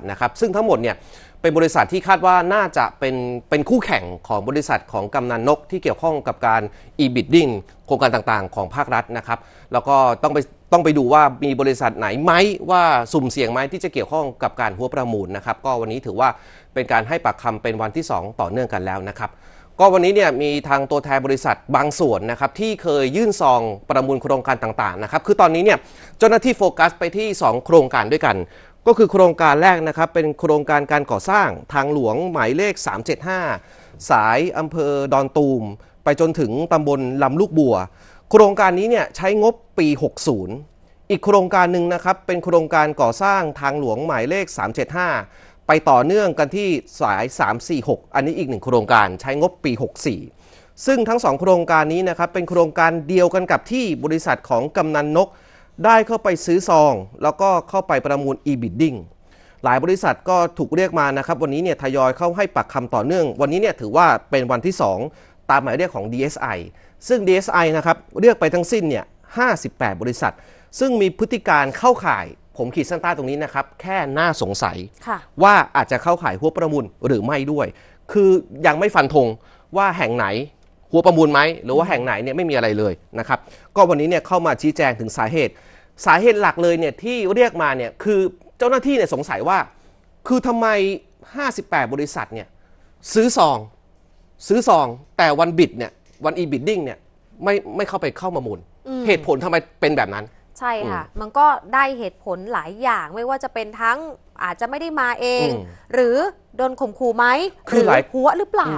ทนะครับซึ่งทั้งหมดเนี่ยเป็นบริษัทที่คาดว่าน่าจะเป็นเป็นคู่แข่งของบริษัทของกำนันนกที่เกี่ยวข้องกับการ e-bidding โครงการต่างๆ ของภาครัฐนะครับแล้วก็ต้องไปต้องไปดูว่ามีบริษัทไหนไหมว่าสุ่มเสี่ยงไหมที่จะเกี่ยวข้องกับการหัวประมูลนะครับ ก็วันนี้ถือว่าเป็นการให้ปากคำเป็นวันที่ 2 ต่อเนื่องกันแล้วนะครับก็วันนี้เนี่ยมีทางตัวแทนบริษัทบางส่วนนะครับที่เคยยื่นซองประมูลโครงการต่างๆนะครับคือตอนนี้เนี่ยเจ้าหน้าที่โฟกัส ไปที่ 2 โครงการด้วยกันก็คือโครงการแรกนะครับเป็นโครงการการก่อสร้างทางหลวงหมายเลข 375 สายอำเภอดอนตูมไปจนถึงตำบลลำลูกบัว โครงการนี้เนี่ยใช้งบปี 60 อีกโครงการหนึ่งนะครับเป็นโครงการก่อสร้างทางหลวงหมายเลข 375 ไปต่อเนื่องกันที่สาย 346 อันนี้อีกหนึ่งโครงการใช้งบปี 64 ซึ่งทั้งสองโครงการนี้นะครับเป็นโครงการเดียวกันกับที่บริษัทของกำนันนกได้เข้าไปซื้อซอง แล้วก็เข้าไปประมูล e-bidding หลายบริษัทก็ถูกเรียกมานะครับ วันนี้เนี่ยทยอยเข้าให้ปักคำต่อเนื่อง วันนี้เนี่ยถือว่าเป็นวันที่2ตามหมายเรียกของ DSI ซึ่ง DSI นะครับ เรียกไปทั้งสิ้นเนี่ย 58 บริษัท ซึ่งมีพฤติการเข้าข่ายผมขีดเส้นใต้ตรงนี้นะครับ แค่น่าสงสัย ว่าอาจจะเข้าข่ายหัวประมูลหรือไม่ด้วย คือยังไม่ฟันธงว่าแห่งไหน หัวประมูลไหมหรือว่าแห่งไหนเนี่ยไม่มีอะไรเลยนะครับก็วันนี้เนี่ยเข้ามาชี้แจงถึงสาเหตุสาเหตุหลักเลยเนี่ย ที่เรียกมาเนี่ยคือเจ้าหน้าที่เนี่ย สงสัยว่า คือทำไม 58 บริษัทเนี่ย ซื้อซอง ซื้อซอง แต่วันบิดเนี่ยวันอีบิดดิ้งเนี่ยไม่ไม่เข้าไปเข้ามามูล เหตุผลทำไมเป็นแบบนั้น ใช่ค่ะมันก็ได้เหตุผลหลายอย่าง ไม่ว่าจะเป็นทั้งอาจจะไม่ได้มาเอง หรือ โดนข่มขู่ไหมคือหลายหัวหรือเปล่า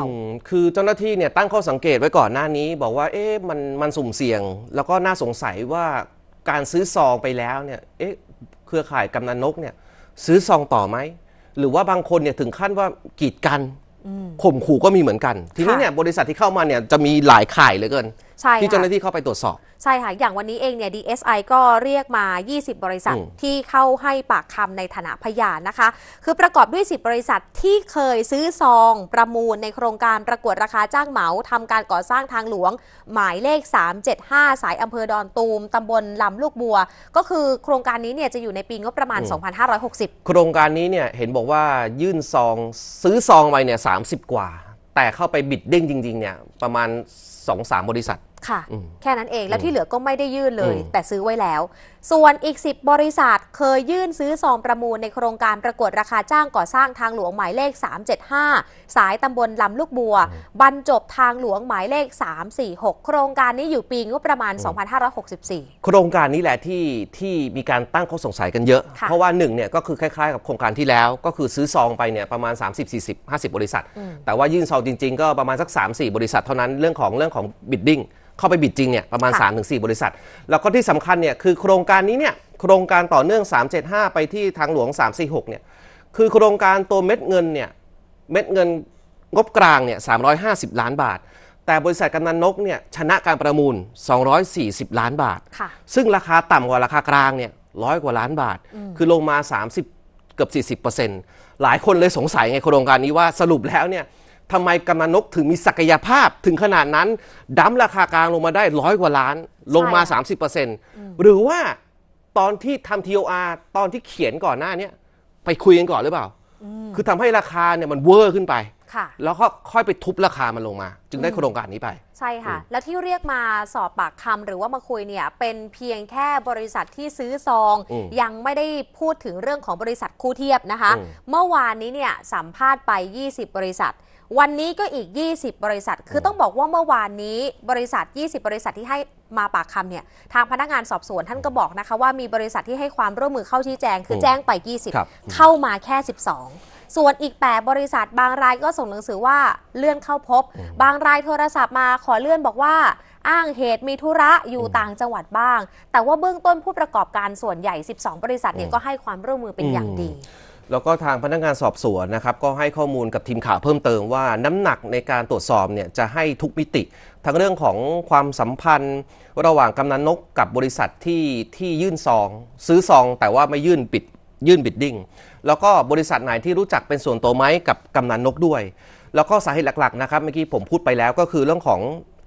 คือเจ้าหน้าที่เนี่ยตั้งข้อสังเกตไว้ก่อนหน้านี้ บอกว่า เอ๊ะมันมันสุ่มเสี่ยง แล้วก็น่าสงสัยว่าการซื้อซองไปแล้วเนี่ย เอ๊ะ เครือข่ายกำนันนกเนี่ย ซื้อซองต่อไหม หรือว่าบางคนเนี่ยถึงขั้นว่ากีดกันข่มขู่ก็มีเหมือนกัน ทีนี้เนี่ยบริษัทที่เข้ามาเนี่ยจะมีหลายข่ายเหลือเกินที่เจ้าหน้าที่เข้าไปตรวจสอบ ใช่ค่ะอย่างวันนี้เองเนี่ย DSI ก็เรียกมา 20 บริษัทที่เข้าให้ปากคำในฐานะพยานนะคะ คือประกอบด้วย 10 บริษัทที่เคยซื้อซองประมูลในโครงการประกวดราคาจ้างเหมาทำการก่อสร้างทางหลวง หมายเลข 375 สายอำเภอดอนตูมตำบลลำลูกบัว ก็คือโครงการนี้เนี่ยจะอยู่ในปีงบประมาณ 2560 โครงการนี้เนี่ยเห็นบอกว่ายื่นซองซื้อซองไปเนี่ยสากว่า แต่เข้าไปบิดเด้งจริงๆเนี่ยประมาณ 2-3 บริษัทค่ะ แค่นั้นเองแล้วที่เหลือก็ไม่ได้ยื่นเลย แต่ซื้อไว้แล้ว ส่วนอีก 10 บริษัทเคยยื่นซื้อซองประมูลในโครงการประกวดราคาจ้างก่อสร้างทางหลวงหมายเลข 375 สายตำบลลำลูกบัว บรรจบทางหลวงหมายเลข 346 โครงการนี้อยู่ปีงบประมาณ2564 โครงการนี้แหละที่ที่มีการตั้งข้อสงสัยกันเยอะเพราะว่าหนึ่งเนี่ยก็คือคล้ายๆกับโครงการที่แล้วก็คือซื้อซองไปเนี่ยประมาณ30 40 50 บริษัท แต่ว่ายื่นซองจริงๆก็ประมาณสัก3-4 บริษัท เท่านั้นเรื่องของเรื่องของบิดดิ้งเข้าไปบิดจริงเนี่ยประมาณ 3-4 บริษัท แล้วก็ที่สำคัญเนี่ยคือโครงการนี้เนี่ยโครงการต่อเนื่อง375ไปที่ทางหลวง346เนี่ยคือโครงการตัวเม็ดเงินเนี่ยเม็ดเงินงบกลางเนี่ย350 ล้านบาท แต่บริษัทกำนันนกเนี่ยชนะการประมูล 240 ล้านบาทซึ่งราคาต่ำกว่าราคากลางเนี่ยร้อยกว่าล้านบาทคือลงมา 30เกือบ40%หลายคนเลยสงสัยไงโครงการนี้ว่าสรุปแล้วเนี่ยทำไมกำนันนกถึงมีศักยภาพถึงขนาดนั้นดั้มราคากลางลงมาได้ร้อยกว่าล้านลงมา30%หรือว่าตอนที่ทำ TOR ตอนที่เขียนก่อนหน้านี้ไปคุยกันก่อนหรือเปล่า คือทำให้ราคาเนี่ยมันเวอร์ขึ้นไปแล้วก็ค่อยไปทุบราคามันลงมา จึงได้โครงการนี้ไปใช่ค่ะ แล้วที่เรียกมาสอบปากคำหรือว่ามาคุยเนี่ยเป็นเพียงแค่บริษัทที่ซื้อซองยังไม่ได้พูดถึงเรื่องของบริษัทคู่เทียบนะคะ เมื่อวานนี้เนี่ยสัมภาษณ์ไป 20 บริษัทวันนี้ก็อีก 20 บริษัท คือต้องบอกว่าเมื่อวานนี้ บริษัท 20 บริษัทที่ให้มาปากคำเนี่ยทางพนักงานสอบสวนท่านก็บอกนะคะว่ามีบริษัทที่ให้ความร่วมมือเข้าชี้แจง คือแจ้งไป 20 เข้ามาแค่ 12 ส่วนอีก8บริษัทบางรายก็ส่งหนังสือว่า เลื่อนเข้าพบ บางรายโทรศัพท์มาขอเลื่อนบอกว่าอ้างเหตุมีธุระอยู่ต่างจังหวัดบ้าง แต่ว่าเบื้องต้นผู้ประกอบการส่วนใหญ่ 12 บริษัทเนี่ยก็ให้ความร่วมมือเป็นอย่างดีแล้วก็ทางพนักงานสอบสวนนะครับก็ให้ข้อมูลกับทีมข่าวเพิ่มเติมว่าน้ำหนักในการตรวจสอบเนี่ยจะให้ทุกมิติ ทั้งเรื่องของความสัมพันธ์ระหว่างกำนันนกกับบริษัทที่ที่ยื่นซอง ซื้อซองแต่ว่าไม่ยื่นปิดยื่นบิดดิ้งแล้วก็บริษัทไหนที่รู้จักเป็นส่วนตัวไหมกับกำนันนกด้วย แล้วก็สาเหตุหลักๆนะครับเมื่อกี้ผมพูดไปแล้วก็คือเรื่องของ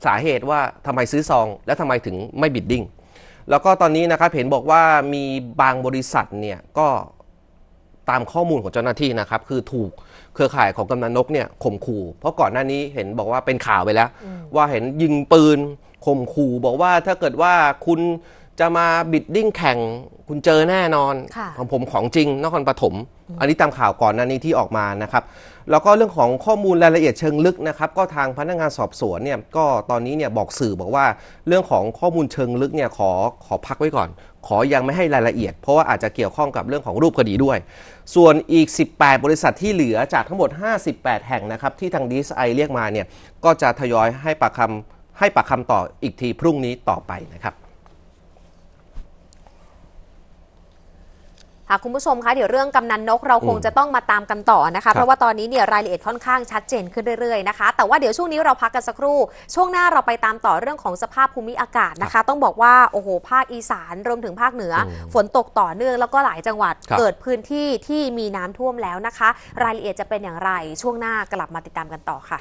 สาเหตุว่าทำไมซื้อซองและทำไมถึงไม่บิดดิ้งแล้วก็ตอนนี้นะครับเห็นบอกว่ามีบางบริษัทเนี่ยก็ตามข้อมูลของเจ้าหน้าที่นะครับ คือถูกเครือข่ายของกำนันนกเนี่ยข่มขู่เพราะก่อนหน้านี้เห็นบอกว่าเป็นข่าวไปแล้ว ว่าเห็นยิงปืนข่มขู่บอกว่าถ้าเกิดว่าคุณจะมาบิดดิ้งแข่ง คุณเจอแน่นอนของผมของจริงนครปฐมอันนี้ตามข่าวก่อนหน้านี้ที่ออกมานะครับ แล้วก็เรื่องของข้อมูลรายละเอียดเชิงลึกนะครับก็ทางพนักงานสอบสวนเนี่ยก็ตอนนี้เนี่ยบอกสื่อบอกว่า เรื่องของข้อมูลเชิงลึกเนี่ยขอขอพักไว้ก่อนขอยังไม่ให้รายละเอียดเพราะว่าอาจจะเกี่ยวข้องกับเรื่องของรูปคดีด้วย ส่วนอีก 18 บริษัทที่เหลือจากทั้งหมด 58 แห่งนะครับ ที่ทางดีไอเรียกมาเนี่ยก็จะทยอยให้ปากคำให้ปากคำต่ออีกทีพรุ่งนี้ต่อไปนะครับคุณผู้ชมคะเดี๋ยวเรื่องกำนันนกเราคงจะต้องมาตามกันต่อนะคะเพราะว่าตอนนี้เนี่ยรายละเอียดค่อนข้างชัดเจนขึ้นเรื่อยๆนะคะ แต่ว่าเดี๋ยวช่วงนี้เราพักกันสักครู่ ช่วงหน้าเราไปตามต่อเรื่องของสภาพภูมิอากาศนะคะ ต้องบอกว่าโอ้โหภาคอีสานรวมถึงภาคเหนือ ฝนตกต่อเนื่องแล้วก็หลายจังหวัดเกิดพื้นที่ที่มีน้ำท่วมแล้วนะคะ รายละเอียดจะเป็นอย่างไร ช่วงหน้ากลับมาติดตามกันต่อค่ะ